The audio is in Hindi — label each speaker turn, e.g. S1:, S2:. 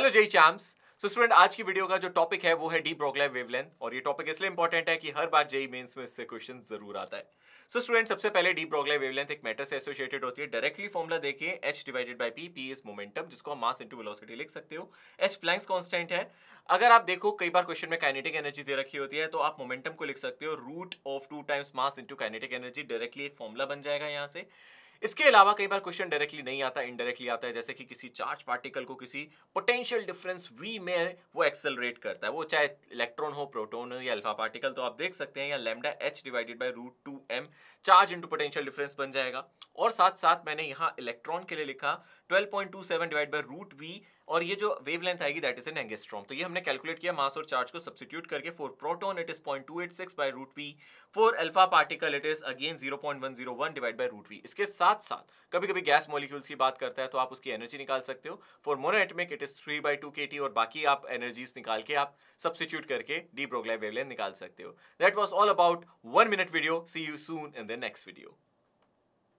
S1: हेलो जय चैम्स सो स्टूडेंट आज की वीडियो का जो टॉपिक है वो है डी ब्रोगले वेवलेंथ और ये टॉपिक इसलिए इंपॉर्टेंट है कि हर बार जेई मेंस में इससे क्वेश्चन जरूर आता है सो so, स्टूडेंट सबसे पहले डी ब्रोगले वेवलेंथ एक मैटर से एसोसिएटेड होती है डायरेक्टली फॉर्मुला देखिए H divided by P P is momentum जिसको मास इंटू वेलोसिटी लिख सकते हो एच प्लैंक्स कॉन्स्टेंट है अगर आप देखो कई बार क्वेश्चन में कैनेटिक एनर्जी दे रखी होती है तो आप मोमेंटम को लिख सकते हो root of two times mass into kinetic energy directly एक फॉर्मुला बन जाएगा यहाँ से इसके अलावा कई बार क्वेश्चन डायरेक्टली नहीं आता इनडायरेक्टली आता है जैसे कि किसी चार्ज पार्टिकल को किसी पोटेंशियल डिफरेंस वी में वो एक्सेलरेट करता है वो चाहे इलेक्ट्रॉन हो प्रोटोन हो या अल्फा पार्टिकल तो आप देख सकते हैं या lambda H divided by root two M charge into potential difference बन जाएगा और साथ साथ मैंने यहाँ इलेक्ट्रॉन के लिए लिखा twelve point two seven divide by root V और ये जो वेव लेंथ आएगी दैट इज एन एंगेस्ट्रॉम तो ये हमने कैलकुलेट किया मास और चार्ज को सब्सिट्यूट करके for proton it is point two eight six by root V for alpha particle it is again zero point one zero one divide by root V इसके साथ साथ कभी कभी गैस मॉलिक्यूल्स की बात करता है तो आप उसकी एनर्जी निकाल सकते हो for atomic it is three by two K T और बाकी आप एनर्जीज निकाल के आप सब्सिट्यूट करके डी प्रोग्लाइव वेवलेंथ निकाल सकते हो that was all about one minute video see you soon in the next video